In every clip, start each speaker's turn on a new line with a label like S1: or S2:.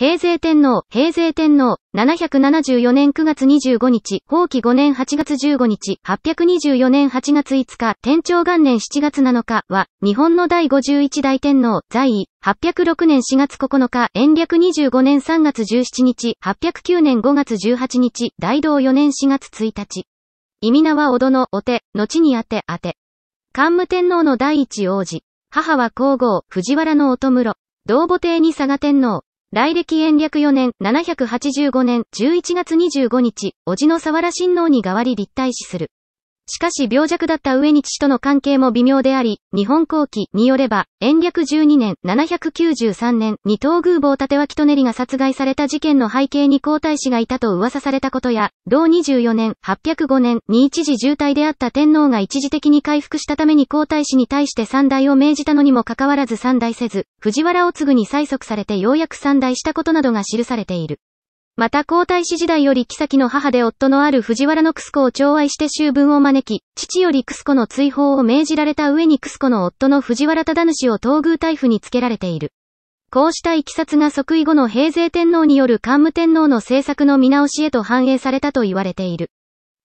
S1: 平成天皇、平成天皇、774年9月25日、法期5年8月15日、824年8月5日、天長元年7月7日は、日本の第51代天皇、在位、806年4月9日、延暦25年3月17日、809年5月18日、大道4年4月1日。意味名はおどの、お手、後にあて、あて。桓武天皇の第一王子。母は皇后、藤原の乙室。道母帝に佐賀天皇、来歴延暦4年、785年、11月25日、叔父の沢良親王に代わり立体死する。しかし病弱だった上に父との関係も微妙であり、日本後期によれば、延暦12年、793年に東宮坊立脇とねりが殺害された事件の背景に皇太子がいたと噂されたことや、同24年、805年に一時渋滞であった天皇が一時的に回復したために皇太子に対して三代を命じたのにもかかわらず三代せず、藤原を継ぐに催促されてようやく三代したことなどが記されている。また皇太子時代より妃の母で夫のある藤原のクスコを寵愛して修文を招き、父よりクスコの追放を命じられた上にクスコの夫の藤原忠主を東宮大夫につけられている。こうした行きが即位後の平成天皇による桓武天皇の政策の見直しへと反映されたと言われている。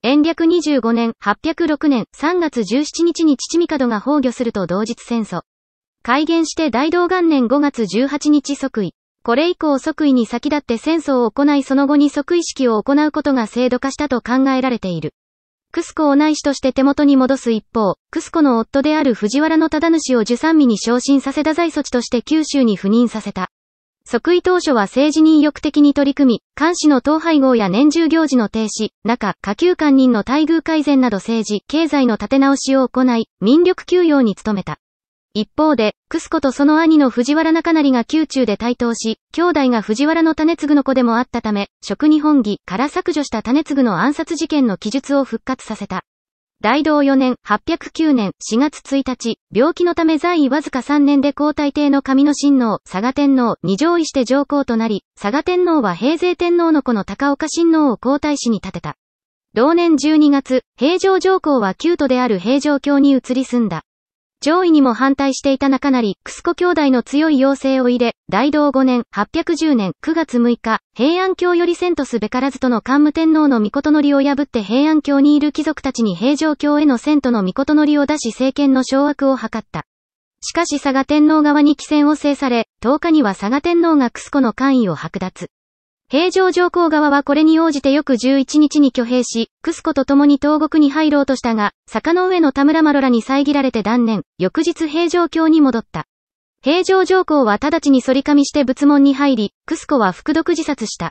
S1: 延暦25年、806年、3月17日に父帝が崩御すると同日戦争。改元して大道元年5月18日即位。これ以降即位に先立って戦争を行いその後に即位式を行うことが制度化したと考えられている。クスコを内史として手元に戻す一方、クスコの夫である藤原の忠主を受産身に昇進させた在措置として九州に赴任させた。即位当初は政治に意欲的に取り組み、監視の統廃合や年中行事の停止、中、下級官人の待遇改善など政治、経済の立て直しを行い、民力給与に努めた。一方で、クスコとその兄の藤原中成が宮中で対等し、兄弟が藤原の種継の子でもあったため、職日本義から削除した種継の暗殺事件の記述を復活させた。大道4年809年4月1日、病気のため在位わずか3年で皇太帝の神の親王、佐賀天皇に上位して上皇となり、佐賀天皇は平成天皇の子の高岡親王を皇太子に立てた。同年12月、平城上皇は旧都である平城京に移り住んだ。上位にも反対していた中成、クスコ兄弟の強い要請を入れ、大道5年、810年、9月6日、平安京よりセントスべからずとの桓武天皇の御事のりを破って平安京にいる貴族たちに平城京へのセントの御事のりを出し政権の掌握を図った。しかし佐賀天皇側に帰戦を制され、10日には佐賀天皇がクスコの官位を剥奪。平城上皇側はこれに応じて翌11日に挙兵し、クスコと共に東国に入ろうとしたが、坂の上の田村麻呂らに遮られて断念、翌日平城京に戻った。平城上皇は直ちに反り噛みして仏門に入り、クスコは服毒自殺した。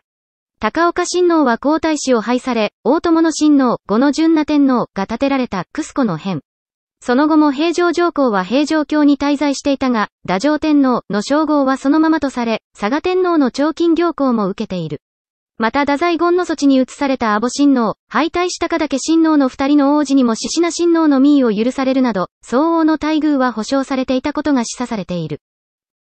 S1: 高岡親王は皇太子を廃され、大友の親王、五の純な天皇が建てられたクスコの変。その後も平城上皇は平城京に滞在していたが、太城天皇の称号はそのままとされ、佐賀天皇の長金行行も受けている。また太宰権の措置に移された阿保親王、敗退したかだけ親王の二人の王子にも獅子名親王の民意を許されるなど、相応の待遇は保障されていたことが示唆されている。